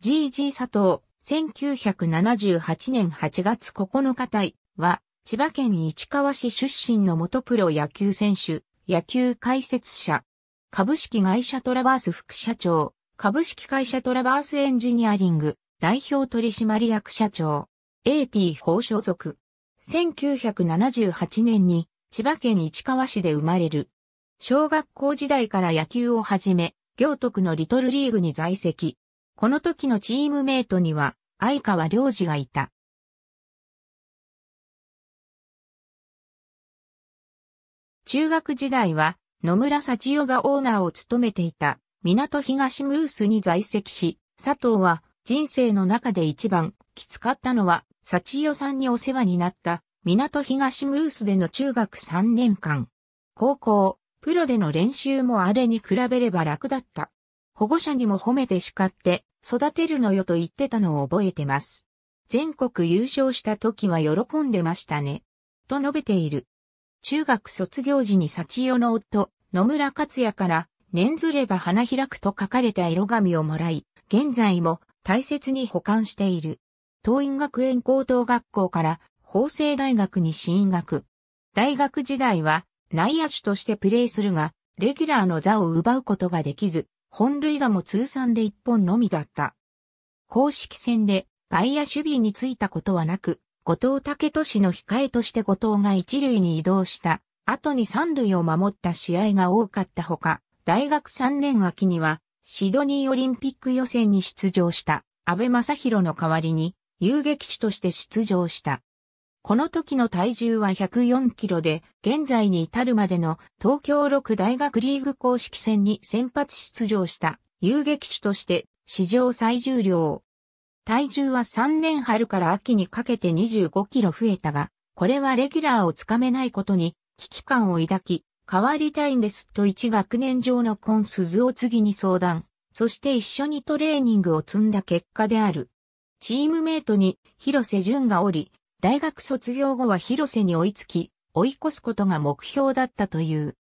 GG 佐藤、1978年8月9日隊は、千葉県市川市出身の元プロ野球選手、野球解説者、株式会社トラバース副社長、株式会社トラバースエンジニアリング、代表取締役社長、AT 法所属。1978年に千葉県市川市で生まれる。小学校時代から野球を始め、行徳のリトルリーグに在籍。この時のチームメイトには、相川良二がいた。中学時代は、野村幸代がオーナーを務めていた、港東ムースに在籍し、佐藤は、人生の中で一番、きつかったのは、幸代さんにお世話になった、港東ムースでの中学3年間。高校、プロでの練習もあれに比べれば楽だった。保護者にも褒めて叱って、育てるのよと言ってたのを覚えてます。全国優勝した時は喜んでましたね。と述べている。中学卒業時に幸代の夫、野村克也から、念ずれば花開くと書かれた色紙をもらい、現在も大切に保管している。東蔭学園高等学校から法政大学に進学。大学時代は内野手としてプレーするが、レギュラーの座を奪うことができず、本塁打も通算で1本のみだった。公式戦で外野守備についたことはなく、後藤武俊の控えとして後藤が一塁に移動した後に三塁を守った試合が多かったほか、大学3年秋にはシドニーオリンピック予選に出場した安倍正宏の代わりに遊撃手として出場した。この時の体重は104キロで、現在に至るまでの東京六大学リーグ公式戦に先発出場した遊撃手として史上最重量。体重は3年春から秋にかけて25キロ増えたが、これはレギュラーをつかめないことに危機感を抱き、変わりたいんですと一学年上のコン鈴を次に相談、そして一緒にトレーニングを積んだ結果である。チームメイトに広瀬淳がおり、大学卒業後は広瀬に追いつき、追い越すことが目標だったという。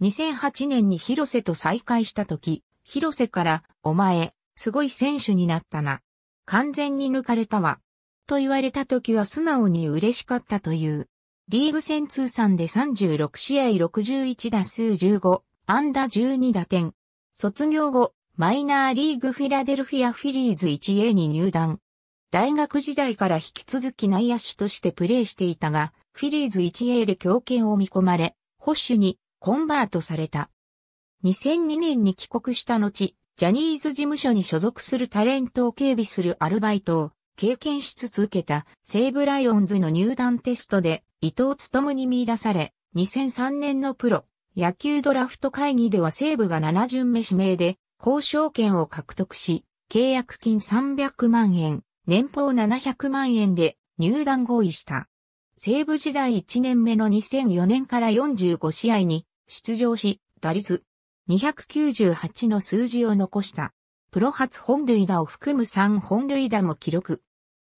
2008年に広瀬と再会した時、広瀬から、お前、すごい選手になったな。完全に抜かれたわ。と言われた時は素直に嬉しかったという。リーグ戦通算で36試合61打数15、ンダ12打点。卒業後、マイナーリーグフィラデルフィアフィリーズ 1A に入団。大学時代から引き続き内野手としてプレーしていたが、フィリーズ 1A で強権を見込まれ、保守にコンバートされた。2002年に帰国した後、ジャニーズ事務所に所属するタレントを警備するアルバイトを経験しつつ受けた西武ライオンズの入団テストで伊藤勤に見出され、2003年のプロ野球ドラフト会議では西武が7巡目指名で交渉権を獲得し、契約金300万円、年俸700万円で入団合意した。西武時代1年目の2004年から45試合に出場し、打率298の数字を残した。プロ初本塁打を含む3本塁打も記録。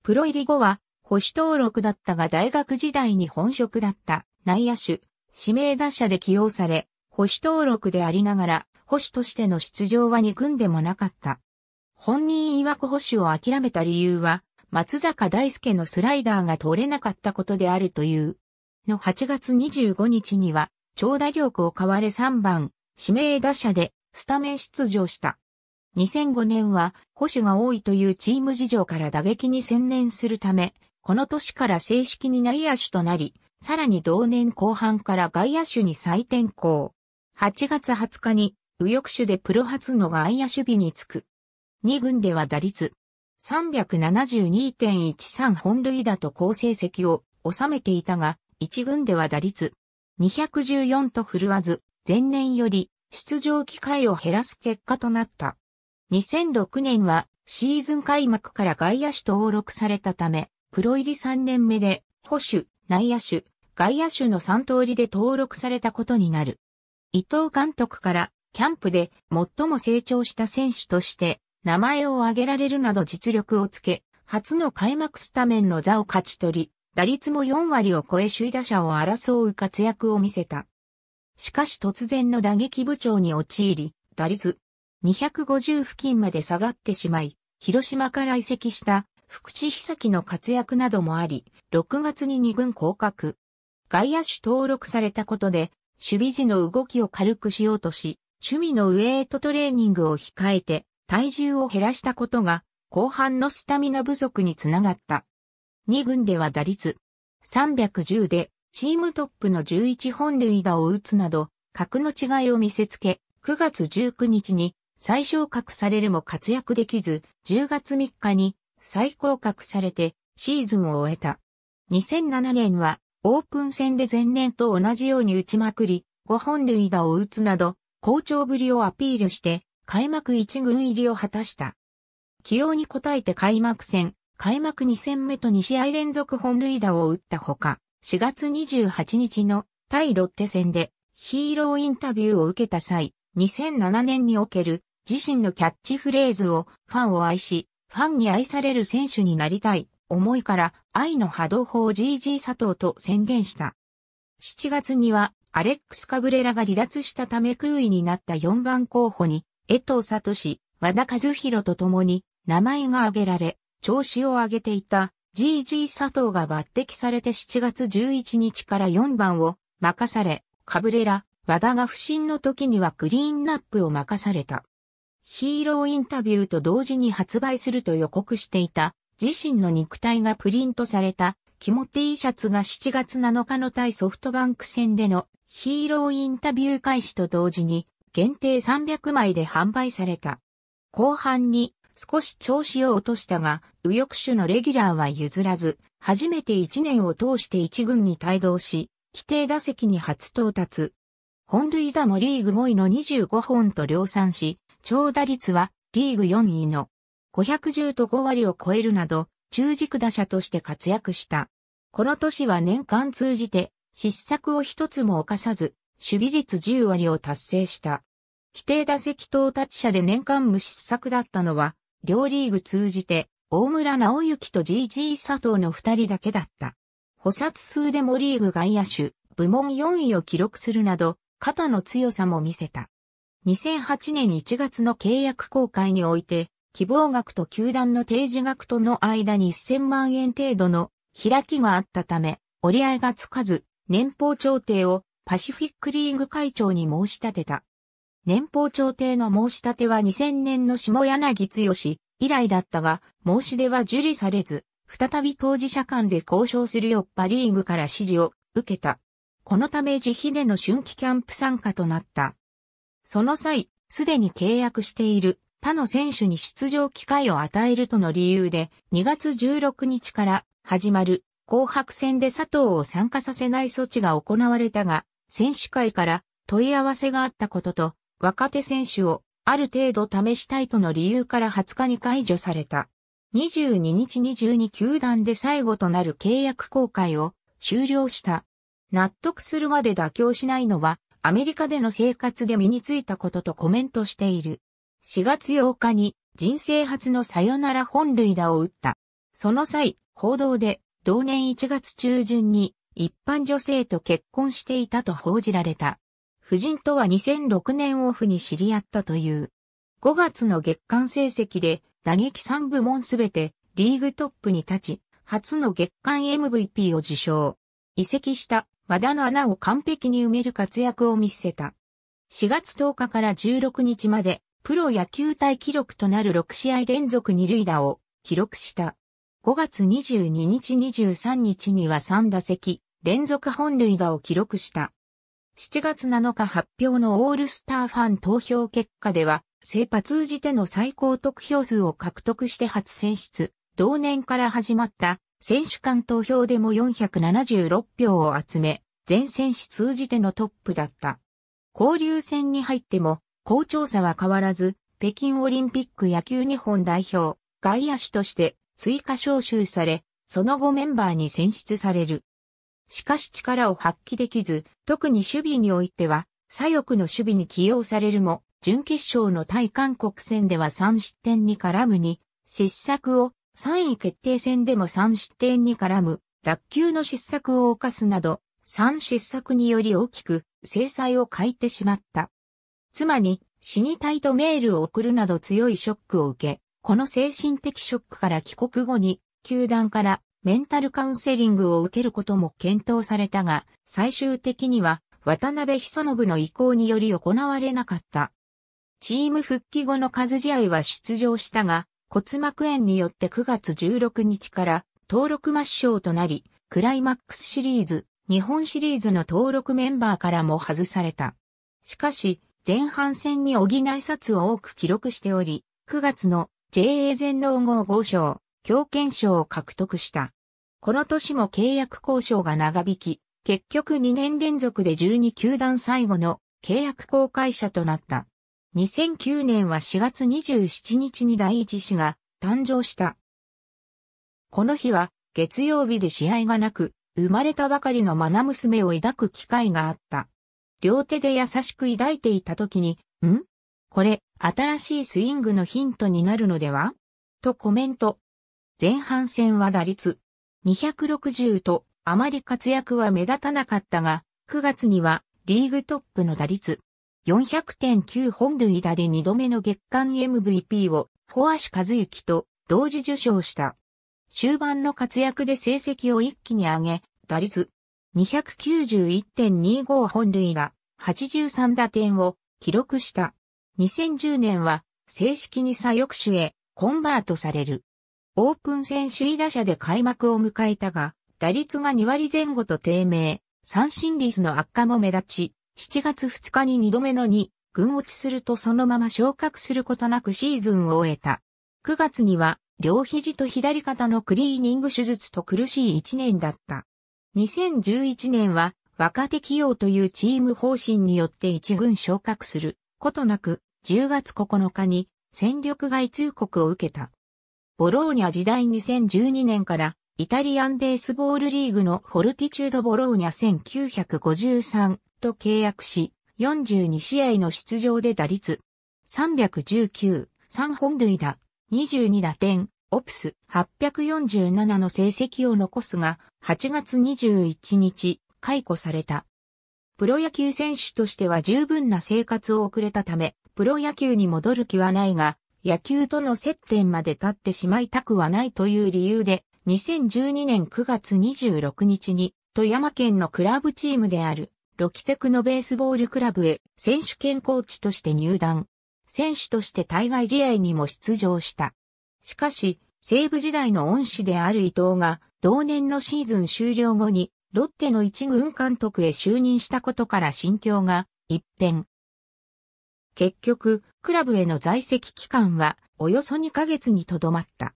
プロ入り後は保守登録だったが大学時代に本職だった内野手、指名打者で起用され、保守登録でありながら、保守としての出場は憎んでもなかった。本人曰く保守を諦めた理由は、松坂大輔のスライダーが通れなかったことであるという。の8月25日には、長打力を買われ3番、指名打者で、スタメン出場した。2005年は、保守が多いというチーム事情から打撃に専念するため、この年から正式に内野手となり、さらに同年後半から外野手に再転向。8月20日に右翼手でプロ初の外野守備につく。2軍では打率372.13本塁打と好成績を収めていたが、1軍では打率214と振るわず、前年より出場機会を減らす結果となった。2006年はシーズン開幕から外野手登録されたため、プロ入り3年目で保守、内野手、外野手の3通りで登録されたことになる。伊藤監督からキャンプで最も成長した選手として名前を挙げられるなど実力をつけ、初の開幕スタメンの座を勝ち取り、打率も4割を超え首位打者を争う活躍を見せた。しかし突然の打撃不調に陥り、打率250付近まで下がってしまい、広島から移籍した福地久樹の活躍などもあり、6月に2軍降格。外野手登録されたことで、守備時の動きを軽くしようとし、趣味のウェイトトレーニングを控えて、体重を減らしたことが、後半のスタミナ不足につながった。2軍では打率310で、チームトップの11本塁打を打つなど、格の違いを見せつけ、9月19日に最小格されるも活躍できず、10月3日に最高格されてシーズンを終えた。2007年はオープン戦で前年と同じように打ちまくり、5本塁打を打つなど、好調ぶりをアピールして、開幕1軍入りを果たした。起用に応えて開幕戦、開幕2戦目と2試合連続本塁打を打ったほか、4月28日の対ロッテ戦でヒーローインタビューを受けた際、2007年における自身のキャッチフレーズをファンを愛し、ファンに愛される選手になりたい思いから愛の波動法 GG 佐藤と宣言した。7月にはアレックス・カブレラが離脱したため空位になった4番候補に江藤聡、和田和弘と共に名前が挙げられ、調子を上げていた GG 佐藤が抜擢されて7月11日から4番を任され、カブレラ、和田が不振の時にはクリーンナップを任された。ヒーローインタビューと同時に発売すると予告していた自身の肉体がプリントされた肝 T シャツが7月7日の対ソフトバンク戦でのヒーローインタビュー開始と同時に限定300枚で販売された。後半に少し調子を落としたが、右翼手のレギュラーは譲らず、初めて1年を通して1軍に帯同し、規定打席に初到達。本塁打もリーグ5位の25本と量産し、長打率はリーグ4位の510と5割を超えるなど、中軸打者として活躍した。この年は年間通じて失策を一つも犯さず、守備率10割を達成した。規定打席到達者で年間無失策だったのは、両リーグ通じて、大村直之と GG 佐藤の二人だけだった。補殺数でもリーグ外野手、部門4位を記録するなど、肩の強さも見せた。2008年1月の契約公開において、希望額と球団の提示額との間に1000万円程度の開きがあったため、折り合いがつかず、年俸調停をパシフィックリーグ会長に申し立てた。年俸調停の申し立ては2000年の下柳剛以来だったが、申し出は受理されず、再び当事者間で交渉するよっぱリーグから指示を受けた。このため自費での春季キャンプ参加となった。その際、すでに契約している他の選手に出場機会を与えるとの理由で、2月16日から始まる紅白戦で佐藤を参加させない措置が行われたが、選手会から問い合わせがあったことと、若手選手をある程度試したいとの理由から20日に解除された。22日2 12球団で最後となる契約公開を終了した。納得するまで妥協しないのはアメリカでの生活で身についたこととコメントしている。4月8日に人生初のサヨナラ本塁打を打った。その際、報道で同年1月中旬に一般女性と結婚していたと報じられた。夫人とは2006年オフに知り合ったという。5月の月間成績で打撃3部門すべてリーグトップに立ち、初の月間 MVP を受賞。移籍した和田の穴を完璧に埋める活躍を見せた。4月10日から16日までプロ野球対記録となる6試合連続二塁打を記録した。5月22日23日には3打席、連続本塁打を記録した。7月7日発表のオールスターファン投票結果では、セーパ通じての最高得票数を獲得して初選出、同年から始まった選手間投票でも476票を集め、全選手通じてのトップだった。交流戦に入っても、好調さは変わらず、北京オリンピック野球日本代表、外野手として追加招集され、その後メンバーに選出される。しかし力を発揮できず、特に守備においては、左翼の守備に起用されるも、準決勝の対韓国戦では3失点に絡むに、失策を、3位決定戦でも3失点に絡む、落球の失策を犯すなど、3失策により大きく、制裁を欠いてしまった。妻に、死にたいとメールを送るなど強いショックを受け、この精神的ショックから帰国後に、球団からメンタルカウンセリングを受けることも検討されたが、最終的には渡辺久信の意向により行われなかった。チーム復帰後の数試合は出場したが、骨膜炎によって9月16日から登録抹消となり、クライマックスシリーズ、日本シリーズの登録メンバーからも外された。しかし、前半戦に補い札を多く記録しており、9月の JA 全農合5賞、強権賞を獲得した。この年も契約交渉が長引き、結局2年連続で12球団最後の契約公開者となった。2009年は4月27日に第一子が誕生した。この日は月曜日で試合がなく、生まれたばかりの愛娘を抱く機会があった。両手で優しく抱いていた時に、んこれ、新しいスイングのヒントになるのではとコメント。前半戦は打率260とあまり活躍は目立たなかったが、9月にはリーグトップの打率400.9本塁打で2度目の月間 MVP をフォアシ和幸と同時受賞した。終盤の活躍で成績を一気に上げ、打率291.25本塁打83打点を記録した。2010年は正式に左翼手へコンバートされる。オープン戦首位打者で開幕を迎えたが、打率が2割前後と低迷、三振率の悪化も目立ち、7月2日に2度目の2、軍落ちするとそのまま昇格することなくシーズンを終えた。9月には、両肘と左肩のクリーニング手術と苦しい1年だった。2011年は、若手起用というチーム方針によって1軍昇格する。ことなく、10月9日に戦力外通告を受けた。ボローニャ時代2012年からイタリアンベースボールリーグのフォルティチュードボローニャ1953と契約し、42試合の出場で打率319、3本塁打、22打点、オプス847の成績を残すが、8月21日、解雇された。プロ野球選手としては十分な生活を送れたため、プロ野球に戻る気はないが、野球との接点まで立ってしまいたくはないという理由で、2012年9月26日に、富山県のクラブチームである、ロキテクのベースボールクラブへ、選手兼コーチとして入団。選手として対外試合にも出場した。しかし、西部時代の恩師である伊藤が、同年のシーズン終了後に、ロッテの一軍監督へ就任したことから心境が一変。結局、クラブへの在籍期間はおよそ2ヶ月にとどまった。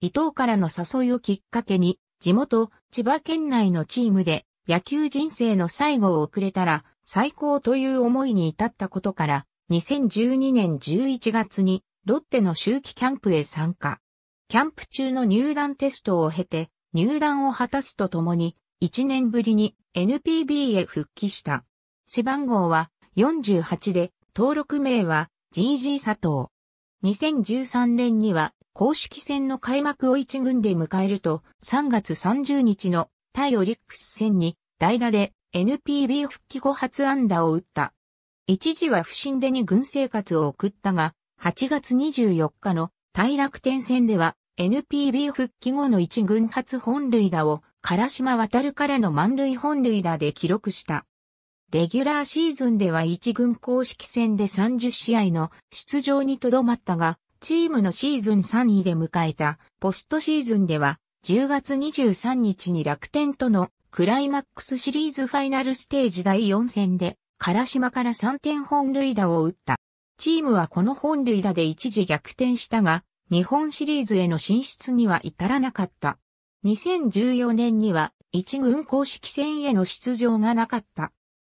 伊藤からの誘いをきっかけに、地元、千葉県内のチームで野球人生の最後を遅れたら最高という思いに至ったことから、2012年11月にロッテの周期キャンプへ参加。キャンプ中の入団テストを経て、入団を果たすとともに、1年ぶりに NPB へ復帰した。背番号は48で、登録名は GG 佐藤。2013年には公式戦の開幕を一軍で迎えると、3月30日の対オリックス戦に代打で NPB 復帰後初安打を打った。一時は不審でに軍生活を送ったが、8月24日の対楽天戦では NPB 復帰後の一軍初本塁打を唐島渡からの満塁本塁打で記録した。レギュラーシーズンでは一軍公式戦で30試合の出場にとどまったが、チームのシーズン3位で迎えたポストシーズンでは10月23日に楽天とのクライマックスシリーズファイナルステージ第4戦で、唐島から3点本塁打を打った。チームはこの本塁打で一時逆転したが、日本シリーズへの進出には至らなかった。2014年には一軍公式戦への出場がなかった。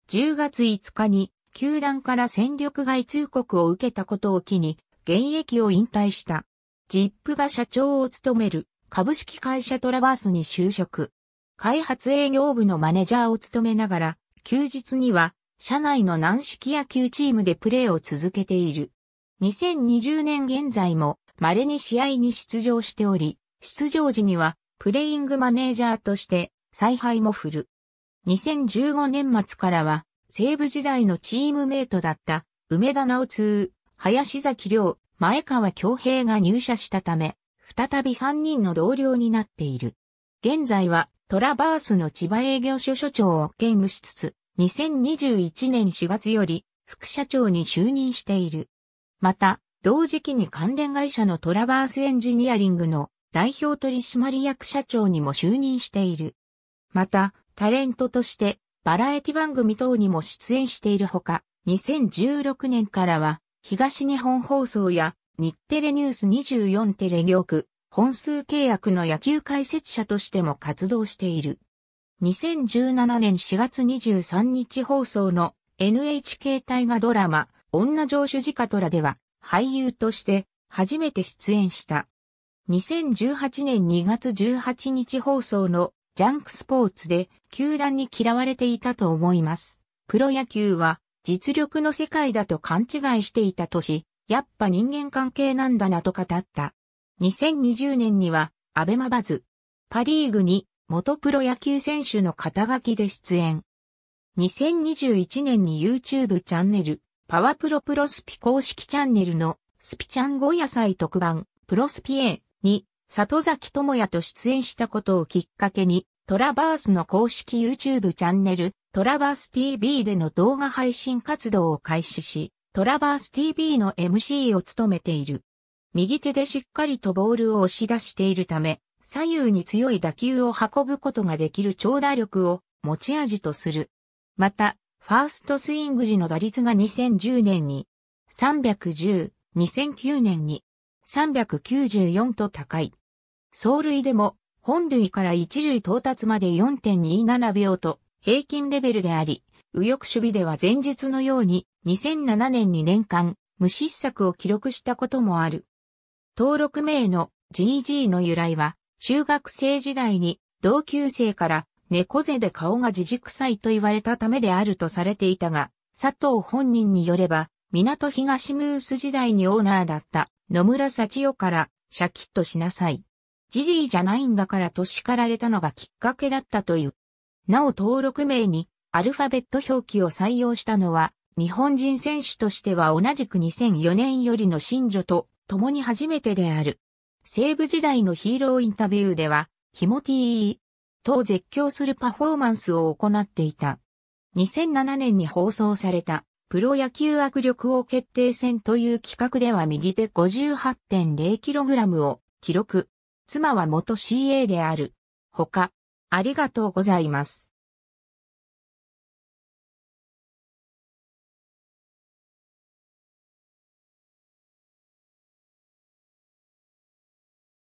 10月5日に球団から戦力外通告を受けたことを機に現役を引退した。ジップが社長を務める株式会社トラバースに就職。開発営業部のマネージャーを務めながら、休日には社内の軟式野球チームでプレーを続けている。2020年現在も稀に試合に出場しており、出場時にはプレイングマネージャーとして采配も振る。2015年末からは、西武時代のチームメイトだった梅田直通、林崎亮、前川京平が入社したため、再び3人の同僚になっている。現在はトラバースの千葉営業所所長を兼務しつつ、2021年4月より副社長に就任している。また、同時期に関連会社のトラバースエンジニアリングの代表取締役社長にも就任している。また、タレントとして、バラエティ番組等にも出演しているほか、2016年からは、東日本放送や、日テレニュース24テレ業区、本数契約の野球解説者としても活動している。2017年4月23日放送の NHK 大河ドラマ、女上主ジカトラでは、俳優として初めて出演した。2018年2月18日放送のジャンクスポーツで球団に嫌われていたと思います。プロ野球は実力の世界だと勘違いしていたとし、やっぱ人間関係なんだなと語った。2020年には、アベマバズ、パリーグに元プロ野球選手の肩書きで出演。2021年に YouTube チャンネル、パワプロプロスピ公式チャンネルのスピちゃん後野菜特番、プロスピエに、里崎智也と出演したことをきっかけに、トラバースの公式 YouTube チャンネル、トラバース TV での動画配信活動を開始し、トラバース TV の MC を務めている。右手でしっかりとボールを押し出しているため、左右に強い打球を運ぶことができる長打力を持ち味とする。また、ファーストスイング時の打率が2010年に310、2009年に394と高い。走塁でも、本塁から一塁到達まで4.27秒と平均レベルであり、右翼守備では前述のように2007年に年間無失策を記録したこともある。登録名の GG の由来は、中学生時代に同級生から猫背で顔がじじくさいと言われたためであるとされていたが、佐藤本人によれば、港東ムース時代にオーナーだった野村幸代からシャキッとしなさい。ジジイじゃないんだからと叱られたのがきっかけだったという。なお登録名にアルファベット表記を採用したのは、日本人選手としては同じく2004年よりの新女と共に初めてである。西部時代のヒーローインタビューでは、キモティーと絶叫するパフォーマンスを行っていた。2007年に放送されたプロ野球握力王決定戦という企画では右手 58.0kg を記録。妻は元 CA である。他、ありがとうございます。